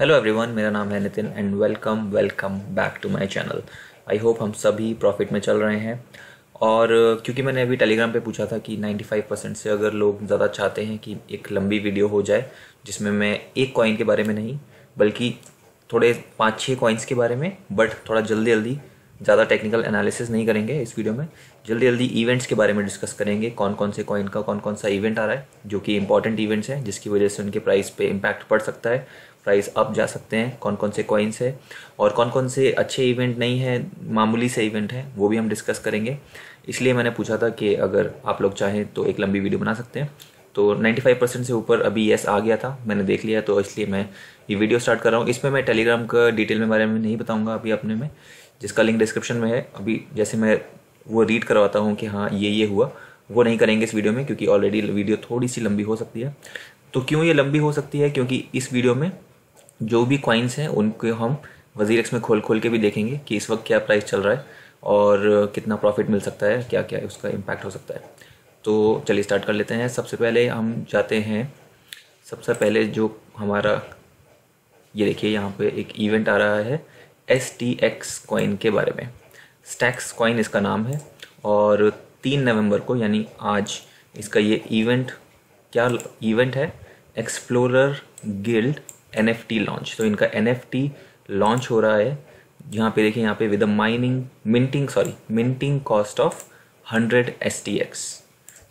hello everyone मेरा नाम है Nitin and welcome welcome back to my channel I hope हम सभी प्रॉफिट में चल रहे हैं और क्योंकि मैंने अभी टेलीग्राम पे पूछा था कि 95 परसेंट से अगर लोग ज़्यादा चाहते हैं कि एक लंबी वीडियो हो जाए जिसमें मैं एक कॉइन के बारे में नहीं बल्कि थोड़े पाँच छः कॉइन्स के बारे में बट थोड़ा जल्दी जल्दी ज़्यादा टेक्निकल एनालिसिस नहीं करेंगे इस वीडियो में जल्दी जल्दी इवेंट्स के बारे में डिस्कस करेंगे कौन कौन से कॉइन का कौन कौन सा इवेंट आ रहा है जो कि इंपॉर्टेंट इवेंट्स हैं जिसकी वजह से उनके प्राइस पे इम्पैक्ट पड़ सकता है प्राइस अप जा सकते हैं कौन कौन से कॉइन्स है और कौन कौन से अच्छे इवेंट नहीं है मामूली से इवेंट हैं वो भी हम डिस्कस करेंगे इसलिए मैंने पूछा था कि अगर आप लोग चाहें तो एक लंबी वीडियो बना सकते हैं तो 95 परसेंट से ऊपर अभी येस आ गया था मैंने देख लिया तो इसलिए मैं ये वीडियो स्टार्ट कर रहा हूँ इसमें मैं टेलीग्राम का डिटेल में बारे में नहीं बताऊँगा अभी अपने में जिसका लिंक डिस्क्रिप्शन में है अभी जैसे मैं वो रीड करवाता हूँ कि हाँ ये ये हुआ वो नहीं करेंगे इस वीडियो में क्योंकि ऑलरेडी वीडियो थोड़ी सी लंबी हो सकती है तो क्यों ये लंबी हो सकती है क्योंकि इस वीडियो में जो भी क्वाइंस हैं उनके हम वजीर में खोल खोल के भी देखेंगे कि इस वक्त क्या प्राइस चल रहा है और कितना प्रॉफिट मिल सकता है क्या क्या उसका इम्पैक्ट हो सकता है तो चलिए स्टार्ट कर लेते हैं सबसे पहले हम जाते हैं सबसे पहले जो हमारा ये देखिए यहाँ पे एक इवेंट आ रहा है एस टी एक्स कॉइन के बारे में स्टैक्स कॉइन इसका नाम है और तीन नवंबर को यानी आज इसका ये इवेंट क्या इवेंट है एक्सप्लोरर गिल्ड एन लॉन्च तो इनका एन लॉन्च हो रहा है यहाँ पे देखिए यहाँ पे with mining minting sorry minting cost of hundred S T X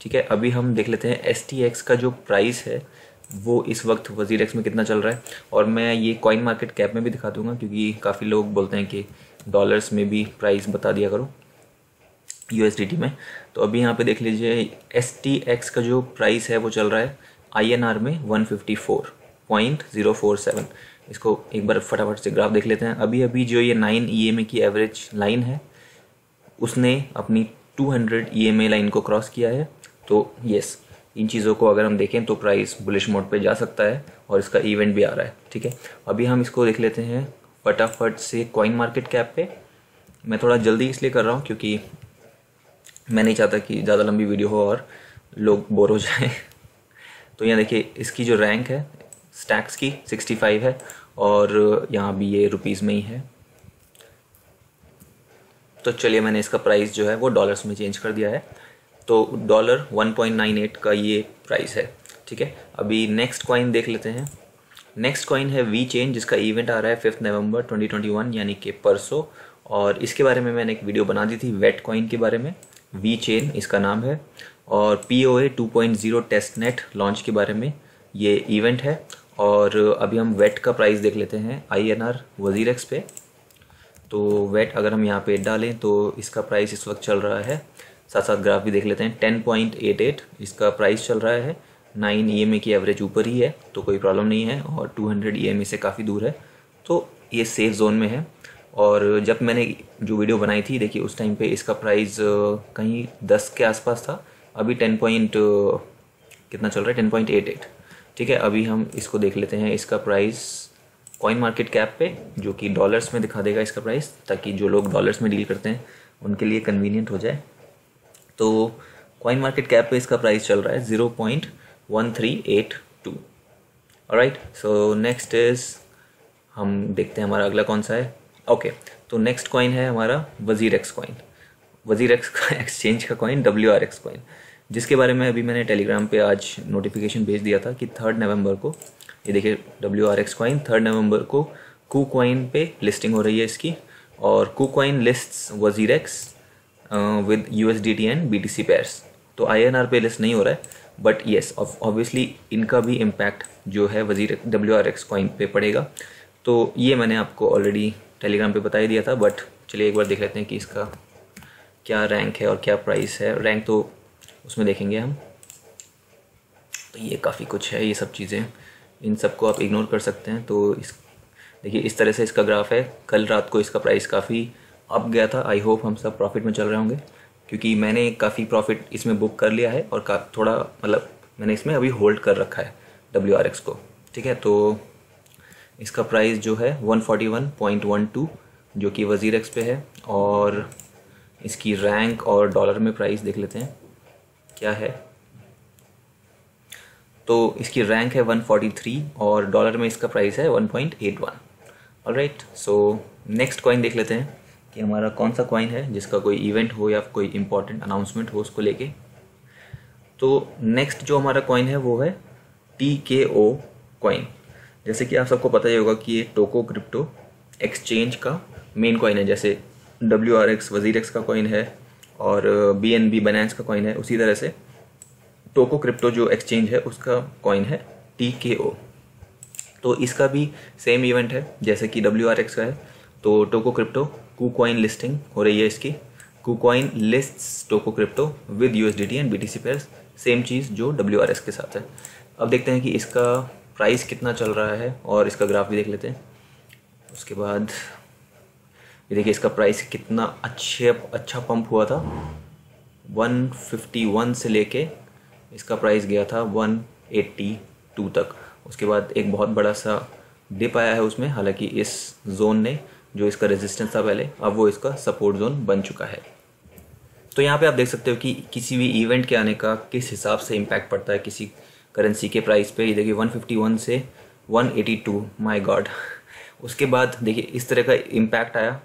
ठीक है अभी हम देख लेते हैं एस टी एक्स का जो प्राइस है वो इस वक्त वजीर एक्स में कितना चल रहा है और मैं ये कॉइन मार्केट कैप में भी दिखा दूंगा क्योंकि काफ़ी लोग बोलते हैं कि डॉलर्स में भी प्राइस बता दिया करो यू में तो अभी यहाँ पे देख लीजिए एस टी एक्स का जो प्राइस है वो चल रहा है आई एन आर में one fifty four point zero four seven इसको एक बार फटाफट से ग्राफ देख लेते हैं अभी अभी जो ये नाइन ई एम ए की एवरेज लाइन है उसने अपनी two hundred E M A line को क्रॉस किया है तो यस इन चीज़ों को अगर हम देखें तो प्राइस बुलिश मोड पे जा सकता है और इसका इवेंट भी आ रहा है ठीक है अभी हम इसको देख लेते हैं फटाफट से कॉइन मार्केट कैप पे मैं थोड़ा जल्दी इसलिए कर रहा हूँ क्योंकि मैं नहीं चाहता कि ज़्यादा लंबी वीडियो हो और लोग बोर हो जाएं तो यहाँ देखिए इसकी जो रैंक है स्टैक्स की सिक्सटी है और यहाँ भी ये रुपीज़ में ही है तो चलिए मैंने इसका प्राइस जो है वो डॉलर्स में चेंज कर दिया है तो डॉलर 1.98 का ये प्राइस है ठीक है अभी नेक्स्ट कॉइन देख लेते हैं नेक्स्ट कॉइन है वी चेन जिसका इवेंट आ रहा है फिफ्थ नवंबर 2021 यानी कि परसों और इसके बारे में मैंने एक वीडियो बना दी थी वेट कॉइन के बारे में वी चेन इसका नाम है और P O A two point zero test net launch के बारे में ये इवेंट है और अभी हम वेट का प्राइस देख लेते हैं I N R Wazir X पे तो वेट अगर हम यहाँ पे डालें तो इसका प्राइस इस वक्त चल रहा है साथ साथ ग्राफ भी देख लेते हैं टेन पॉइंट एट एट इसका प्राइस चल रहा है नाइन ई e की एवरेज ऊपर ही है तो कोई प्रॉब्लम नहीं है और टू हंड्रेड ई से काफ़ी दूर है तो ये सेफ जोन में है और जब मैंने जो वीडियो बनाई थी देखिए उस टाइम पे इसका प्राइस कहीं दस के आसपास था अभी टेन पॉइंट कितना चल रहा है टेन पॉइंट एट एट ठीक है अभी हम इसको देख लेते हैं इसका प्राइस कॉइन मार्केट कैप पे जो कि डॉलर्स में दिखा देगा इसका प्राइस ताकि जो लोग डॉलर्स में डील करते हैं उनके लिए कन्वीनियंट हो जाए तो कॉइन मार्केट कैप पे इसका प्राइस चल रहा है zero point one three eight two right so next is हम देखते हैं हमारा अगला कौन सा है ओके okay, तो नेक्स्ट कॉइन है हमारा WazirX coin WazirX exchange का coin W R X coin जिसके बारे में अभी मैंने टेलीग्राम पे आज नोटिफिकेशन भेज दिया था कि थर्ड नवंबर को ये देखिए W R X coin third नवंबर को कू कॉइन पे लिस्टिंग हो रही है इसकी और KuCoin list WazirX with U S D T and B T C pairs तो आई एन आर पे लेस नहीं हो रहा है बट येस ऑब्वियसली इनका भी इम्पैक्ट जो है वजीर डब्ल्यू आर एक्स कॉइन पे पड़ेगा तो ये मैंने आपको ऑलरेडी टेलीग्राम पे बता ही दिया था बट चलिए एक बार देख लेते हैं कि इसका क्या रैंक है और क्या प्राइस है रैंक तो उसमें देखेंगे हम तो ये काफ़ी कुछ है ये सब चीज़ें इन सबको आप इग्नोर कर सकते हैं तो इस देखिए इस तरह से इसका ग्राफ है कल रात को इसका प्राइस काफ़ी अप गया था आई होप हम सब प्रॉफिट में चल रहे होंगे क्योंकि मैंने काफ़ी प्रॉफिट इसमें बुक कर लिया है और का थोड़ा मतलब मैंने इसमें अभी होल्ड कर रखा है डब्ल्यू आर एक्स को ठीक है तो इसका प्राइस जो है one one one point two जो कि वज़ीर एक्स पे है और इसकी रैंक और डॉलर में प्राइस देख लेते हैं क्या है तो इसकी रैंक है 143 और डॉलर में इसका प्राइस है 1.81 ऑलराइट सो नेक्स्ट कॉइन देख लेते हैं कि हमारा कौन सा कॉइन है जिसका कोई इवेंट हो या कोई इम्पोर्टेंट अनाउंसमेंट हो उसको लेके तो नेक्स्ट जो हमारा कॉइन है वो है टी के ओ कॉइन जैसे कि आप सबको पता ही होगा कि ये टोको क्रिप्टो एक्सचेंज का मेन कॉइन है जैसे W R X WazirX का कॉइन है और बी एन बी बनांस का कॉइन है उसी तरह से टोको क्रिप्टो जो एक्सचेंज है उसका कॉइन है टी के ओ तो इसका भी सेम इवेंट है जैसे कि डब्ल्यू आर एक्स का है तो टोको क्रिप्टो कू लिस्टिंग हो रही है इसकी कू list Tokocrypto with U and B T C pair same चीज़ जो डब्ल्यू आर एस के साथ है अब देखते हैं कि इसका प्राइस कितना चल रहा है और इसका ग्राफ भी देख लेते हैं उसके बाद ये देखिए इसका प्राइस कितना अच्छे अच्छा पंप हुआ था 151 से लेके इसका प्राइस गया था 182 तक उसके बाद एक बहुत बड़ा सा डिप आया है उसमें हालांकि इस जोन ने जो इसका रेजिस्टेंस था पहले अब वो इसका सपोर्ट जोन बन चुका है तो यहाँ पे आप देख सकते हो कि किसी भी इवेंट के आने का किस हिसाब से इम्पैक्ट पड़ता है किसी करेंसी के प्राइस पे ये देखिए 151 से 182 माई गॉड उसके बाद देखिए इस तरह का इम्पैक्ट आया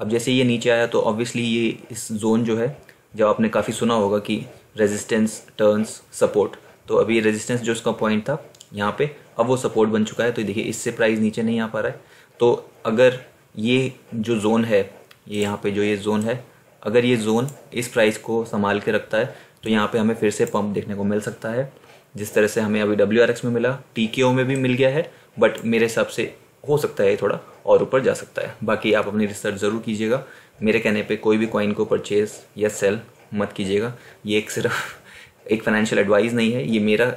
अब जैसे ये नीचे आया तो ऑब्वियसली ये इस जोन जो है जब आपने काफ़ी सुना होगा कि रेजिस्टेंस टर्न्स सपोर्ट तो अभी रेजिस्टेंस जो उसका पॉइंट था यहाँ पे अब वो सपोर्ट बन चुका है तो देखिए इससे प्राइस नीचे नहीं आ पा रहा है तो अगर ये जो जोन है ये यहाँ पे जो ये जोन है अगर ये जोन इस प्राइस को संभाल के रखता है तो यहाँ पे हमें फिर से पंप देखने को मिल सकता है जिस तरह से हमें अभी डब्ल्यू में मिला टी में भी मिल गया है बट मेरे हिसाब से हो सकता है ये थोड़ा और ऊपर जा सकता है बाकी आप अपनी रिसर्च ज़रूर कीजिएगा मेरे कहने पे कोई भी कॉइन को परचेज या सेल मत कीजिएगा ये एक सिर्फ एक फाइनेंशियल एडवाइस नहीं है ये मेरा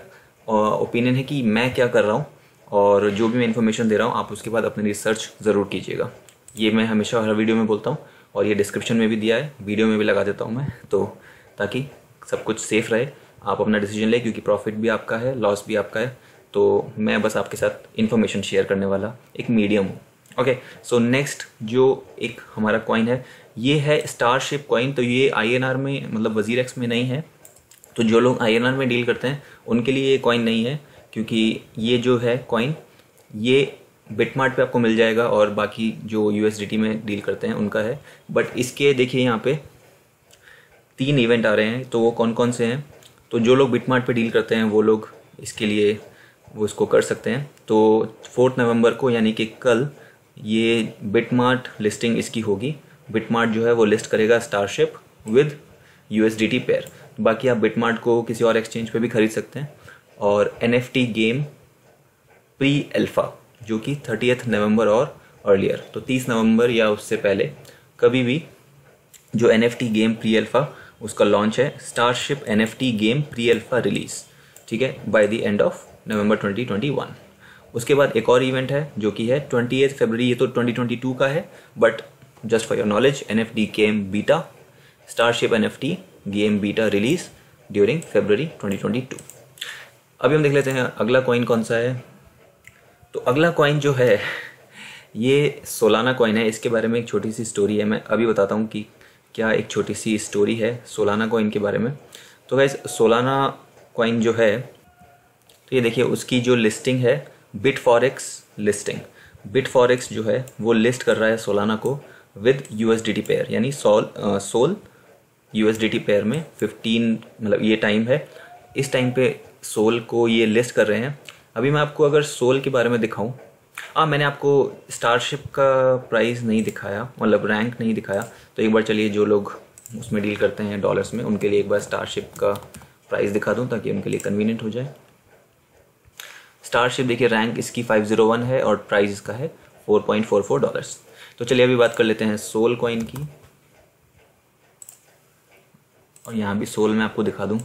ओपिनियन है कि मैं क्या कर रहा हूँ और जो भी मैं इन्फॉर्मेशन दे रहा हूँ आप उसके बाद अपनी रिसर्च ज़रूर कीजिएगा ये मैं हमेशा हर वीडियो में बोलता हूँ और ये डिस्क्रिप्शन में भी दिया है वीडियो में भी लगा देता हूँ मैं तो ताकि सब कुछ सेफ रहे आप अपना डिसीजन लें क्योंकि प्रॉफिट भी आपका है लॉस भी आपका है तो मैं बस आपके साथ इन्फॉर्मेशन शेयर करने वाला एक मीडियम हूँ ओके सो नेक्स्ट जो एक हमारा कॉइन है ये है स्टारशिप कॉइन तो ये आईएनआर में मतलब वजीर एक्स में नहीं है तो जो लोग आईएनआर में डील करते हैं उनके लिए ये कॉइन नहीं है क्योंकि ये जो है कॉइन ये बिटमार्ट पे आपको मिल जाएगा और बाकी जो यू में डील करते हैं उनका है बट इसके देखिए यहाँ पे तीन इवेंट आ रहे हैं तो वो कौन कौन से हैं तो जो लोग बिटमार्ट पे डील करते हैं वो लोग इसके लिए वो इसको कर सकते हैं तो फोर्थ नवंबर को यानी कि कल ये बिटमार्ट लिस्टिंग इसकी होगी बिटमार्ट जो है वो लिस्ट करेगा starship with U S pair बाकी आप बिटमार्ट को किसी और एक्सचेंज पे भी खरीद सकते हैं और N F T game pre alpha जो कि थर्टीथ नवंबर और अर्लियर तो तीस नवंबर या उससे पहले कभी भी जो एन गेम प्री एल्फा उसका लॉन्च है starship N game pre alpha release ठीक है by the end of November 2021 उसके बाद एक और इवेंट है जो कि है ट्वेंटी एथ फेबररी ये तो 2022 का है but just for your knowledge N F D game beta starship N F T game beta release during February 2022 अभी हम देख लेते हैं अगला कॉइन कौन सा है तो अगला कॉइन जो है ये सोलाना कॉइन है इसके बारे में एक छोटी सी स्टोरी है मैं अभी बताता हूँ कि क्या एक छोटी सी स्टोरी है सोलाना कॉइन के बारे में तो गैस सोलाना कॉइन जो है तो ये देखिए उसकी जो लिस्टिंग है BitForex listing BitForex जो है वो लिस्ट कर रहा है सोलाना को with U S D T pair यानी Sol Sol U S D T pair में फिफ्टीन मतलब ये टाइम है इस टाइम पे सोल को ये लिस्ट कर रहे हैं अभी मैं आपको अगर सोल के बारे में दिखाऊं हाँ मैंने आपको स्टारशिप का प्राइस नहीं दिखाया मतलब रैंक नहीं दिखाया तो एक बार चलिए जो लोग उसमें डील करते हैं डॉलर्स में उनके लिए एक बार स्टारशिप का प्राइस दिखा दूँ ताकि उनके लिए कन्वीनियंट हो जाए स्टारशिप देखिए रैंक इसकी 501 है और प्राइस इसका है 4.44 डॉलर्स तो चलिए अभी बात कर लेते हैं सोल कॉइन की और यहाँ भी सोल में आपको दिखा दूँ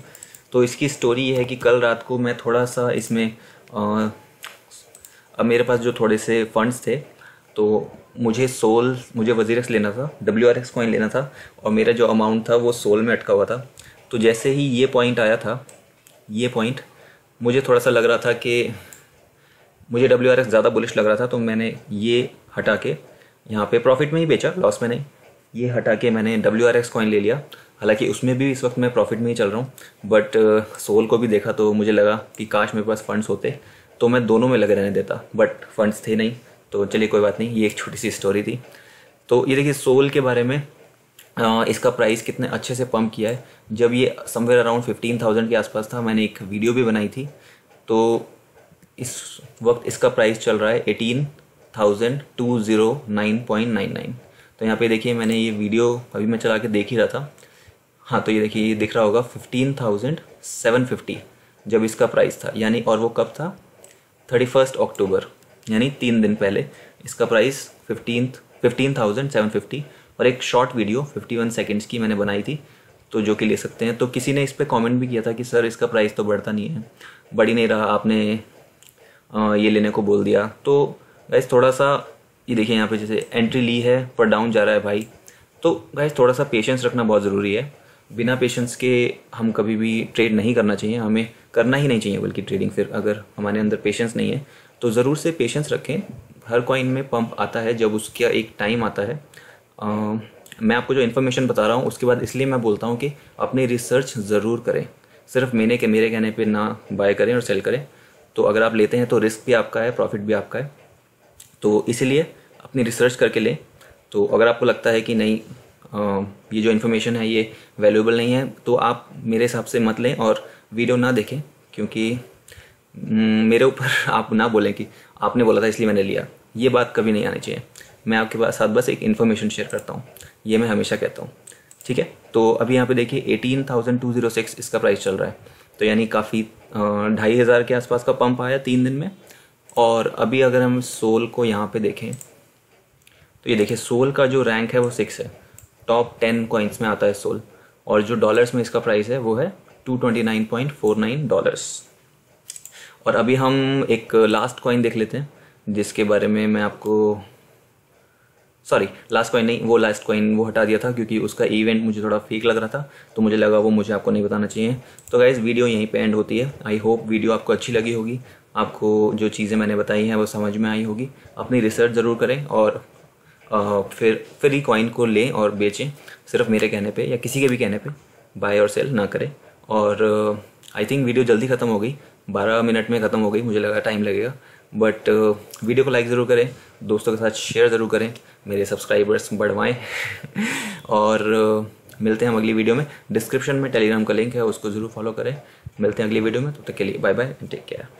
तो इसकी स्टोरी ये है कि कल रात को मैं थोड़ा सा इसमें अब मेरे पास जो थोड़े से फंड्स थे तो मुझे सोल मुझे वजीर लेना था डब्ल्यू आर एक्स कॉइन लेना था और मेरा जो अमाउंट था वो सोल में अटका हुआ था तो जैसे ही ये पॉइंट आया था ये पॉइंट मुझे थोड़ा सा लग रहा था कि मुझे डब्ल्यू आर एक्स ज़्यादा बुलिश लग रहा था तो मैंने ये हटा के यहाँ पे प्रॉफिट में ही बेचा लॉस में नहीं ये हटा के मैंने डब्ल्यू आर एक्स कॉइन ले लिया हालांकि उसमें भी इस वक्त मैं प्रॉफिट में ही चल रहा हूँ बट सोल uh, को भी देखा तो मुझे लगा कि काश मेरे पास फंड्स होते तो मैं दोनों में लगे रहने देता बट फंड्स थे नहीं तो चलिए कोई बात नहीं ये एक छोटी सी स्टोरी थी तो ये देखिए सोल के बारे में आ, uh, इसका प्राइस कितने अच्छे से पम्प किया है जब ये समवेयर अराउंड फिफ्टीन थाउजेंड के आसपास था मैंने एक वीडियो भी बनाई थी तो इस वक्त इसका प्राइस चल रहा है eighteen thousand two zero nine point nine nine तो यहाँ पे देखिए मैंने ये वीडियो अभी मैं चला के देख ही रहा था हाँ तो ये देखिए ये दिख रहा होगा फिफ्टीन थाउजेंड सेवन फिफ्टी जब इसका प्राइस था यानी और वो कब था थर्टी फर्स्ट अक्टूबर यानी तीन दिन पहले इसका price fifteen fifteen thousand seven fifty और एक short video fifty one seconds की मैंने बनाई थी तो जो कि ले सकते हैं तो किसी ने इस पर कॉमेंट भी किया था कि सर इसका प्राइस तो बढ़ता नहीं है बढ़ ही नहीं रहा आपने ये लेने को बोल दिया तो गैस थोड़ा सा ये देखिए यहाँ पे जैसे एंट्री ली है पर डाउन जा रहा है भाई तो गैस थोड़ा सा पेशेंस रखना बहुत ज़रूरी है बिना पेशेंस के हम कभी भी ट्रेड नहीं करना चाहिए हमें करना ही नहीं चाहिए बल्कि ट्रेडिंग फिर अगर हमारे अंदर पेशेंस नहीं है तो ज़रूर से पेशेंस रखें हर कॉइन में पंप आता है जब उसका एक टाइम आता है आ, मैं आपको जो इन्फॉर्मेशन बता रहा हूँ उसके बाद इसलिए मैं बोलता हूँ कि अपनी रिसर्च ज़रूर करें सिर्फ मैंने के मेरे कहने पर ना बाय करें और सेल करें तो अगर आप लेते हैं तो रिस्क भी आपका है प्रॉफिट भी आपका है तो इसीलिए अपनी रिसर्च करके लें तो अगर आपको लगता है कि नहीं ये जो इन्फॉर्मेशन है ये वैल्यूएबल नहीं है तो आप मेरे हिसाब से मत लें और वीडियो ना देखें क्योंकि हम्म, मेरे ऊपर आप ना बोलें कि आपने बोला था इसलिए मैंने लिया ये बात कभी नहीं आनी चाहिए मैं आपके पास साथ बस एक इन्फॉर्मेशन शेयर करता हूँ ये मैं हमेशा कहता हूँ ठीक है तो अभी यहाँ पे देखिए eighteen thousand two zero six इसका प्राइस चल रहा है तो यानी काफ़ी ढाई हज़ार के आसपास का पंप आया तीन दिन में और अभी अगर हम सोल को यहाँ पे देखें तो ये देखिए सोल का जो रैंक है वो सिक्स है टॉप टेन कॉइन्स में आता है सोल और जो डॉलर्स में इसका प्राइस है वो है two twenty nine point four nine dollars और अभी हम एक लास्ट कॉइन देख लेते हैं जिसके बारे में मैं आपको सॉरी लास्ट कॉइन नहीं वो लास्ट कॉइन वो हटा दिया था क्योंकि उसका इवेंट मुझे थोड़ा फेक लग रहा था तो मुझे लगा वो मुझे आपको नहीं बताना चाहिए तो गाइज वीडियो यहीं पे एंड होती है आई होप वीडियो आपको अच्छी लगी होगी आपको जो चीज़ें मैंने बताई हैं वो समझ में आई होगी अपनी रिसर्च ज़रूर करें और फिर फिर ही कॉइन को लें और बेचें सिर्फ मेरे कहने पे या किसी के भी कहने पे बाय और सेल ना करें और आई थिंक वीडियो जल्दी ख़त्म हो गई बारह मिनट में ख़त्म हो गई मुझे लगा टाइम लगेगा बट वीडियो को लाइक ज़रूर करें दोस्तों के साथ शेयर ज़रूर करें मेरे सब्सक्राइबर्स बढ़वाएँ और मिलते हैं हम अगली वीडियो में डिस्क्रिप्शन में टेलीग्राम का लिंक है उसको ज़रूर फॉलो करें मिलते हैं अगली वीडियो में तब तो तक के लिए bye bye and take care